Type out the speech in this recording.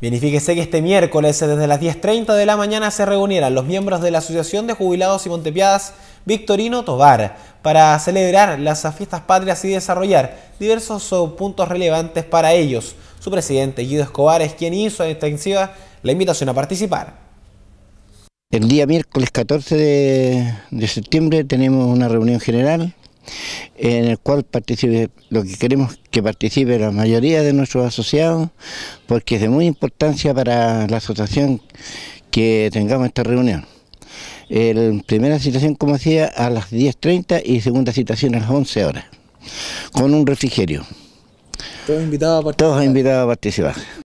Bien, y que este miércoles eh, desde las 10.30 de la mañana se reunieran los miembros de la Asociación de Jubilados y Montepiadas Victorino Tobar para celebrar las fiestas patrias y desarrollar diversos oh, puntos relevantes para ellos. Su presidente Guido Escobar es quien hizo extensiva la invitación a participar. El día miércoles 14 de, de septiembre tenemos una reunión general en el cual participe, lo que queremos que participe la mayoría de nuestros asociados, porque es de muy importancia para la asociación que tengamos esta reunión. El, primera citación, como decía, a las 10.30 y segunda citación a las 11 horas, con un refrigerio. Todos invitados a participar.